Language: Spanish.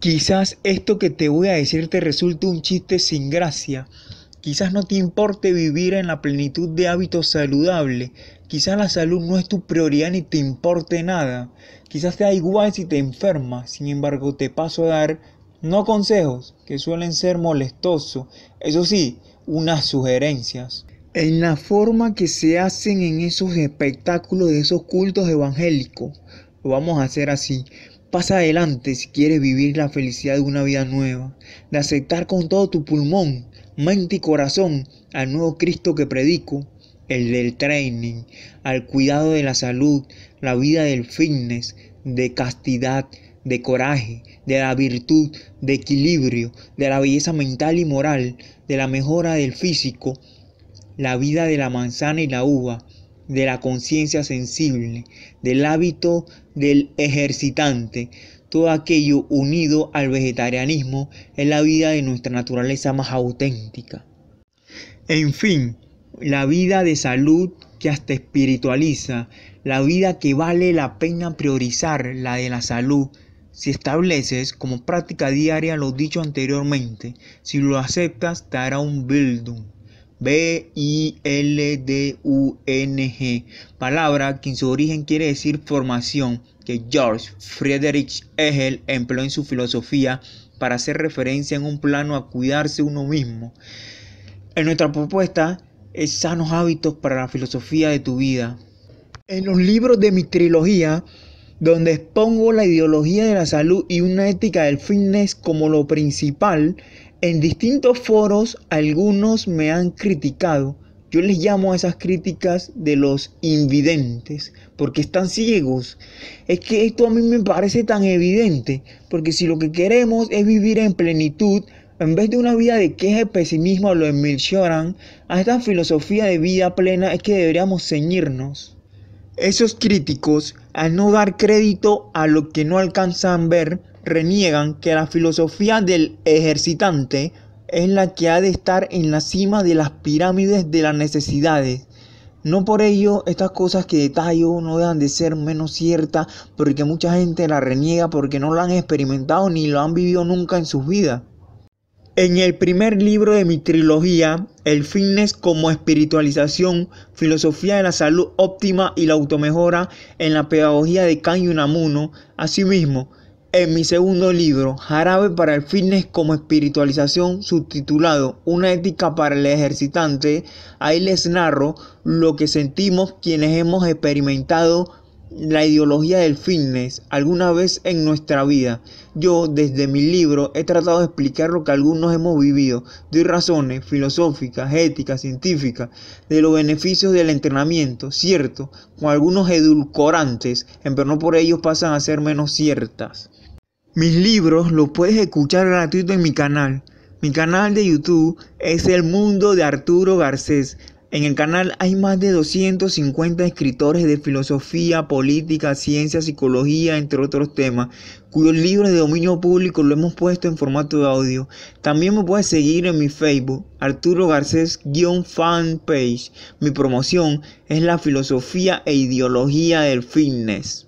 Quizás esto que te voy a decir te resulte un chiste sin gracia. Quizás no te importe vivir en la plenitud de hábitos saludables. Quizás la salud no es tu prioridad ni te importe nada. Quizás te da igual si te enfermas. Sin embargo, te paso a dar no consejos, que suelen ser molestosos. Eso sí, unas sugerencias. En la forma que se hacen en esos espectáculos de esos cultos evangélicos lo vamos a hacer así. Pasa adelante si quieres vivir la felicidad de una vida nueva, de aceptar con todo tu pulmón, mente y corazón al nuevo Cristo que predico, el del training, al cuidado de la salud, la vida del fitness, de castidad, de coraje, de la virtud, de equilibrio, de la belleza mental y moral, de la mejora del físico, la vida de la manzana y la uva, de la conciencia sensible, del hábito del ejercitante, todo aquello unido al vegetarianismo es la vida de nuestra naturaleza más auténtica. En fin, la vida de salud que hasta espiritualiza, la vida que vale la pena priorizar, la de la salud, si estableces como práctica diaria lo dicho anteriormente, si lo aceptas te hará un bildung. B-I-L-D-U-N-G, palabra que en su origen quiere decir formación, que George Friedrich Hegel empleó en su filosofía para hacer referencia en un plano a cuidarse uno mismo. En nuestra propuesta es sanos hábitos para la filosofía de tu vida. En los libros de mi trilogía, donde expongo la ideología de la salud y una ética del fitness como lo principal, en distintos foros algunos me han criticado. Yo les llamo a esas críticas de los invidentes, porque están ciegos. Es que esto a mí me parece tan evidente, porque si lo que queremos es vivir en plenitud, en vez de una vida de queja y pesimismo, lo enmilchoran, a esta filosofía de vida plena es que deberíamos ceñirnos. Esos críticos, al no dar crédito a lo que no alcanzan a ver, reniegan que la filosofía del ejercitante es la que ha de estar en la cima de las pirámides de las necesidades. No por ello estas cosas que detallo no dejan de ser menos ciertas porque mucha gente la reniega porque no la han experimentado ni lo han vivido nunca en sus vidas. En el primer libro de mi trilogía, El fitness como espiritualización, filosofía de la salud óptima y la automejora en la pedagogía de Kanyunamuno, Unamuno, asimismo, en mi segundo libro, Jarabe para el Fitness como Espiritualización, subtitulado Una ética para el ejercitante, ahí les narro lo que sentimos quienes hemos experimentado la ideología del fitness alguna vez en nuestra vida. Yo desde mi libro he tratado de explicar lo que algunos hemos vivido. Doy razones filosóficas, éticas, científicas de los beneficios del entrenamiento, cierto, con algunos edulcorantes, pero no por ellos pasan a ser menos ciertas. Mis libros los puedes escuchar gratuito en mi canal. Mi canal de YouTube es El Mundo de Arturo Garcés. En el canal hay más de 250 escritores de filosofía, política, ciencia, psicología, entre otros temas, cuyos libros de dominio público lo hemos puesto en formato de audio. También me puedes seguir en mi Facebook, Arturo Garcés-fanpage. Mi promoción es la filosofía e ideología del fitness.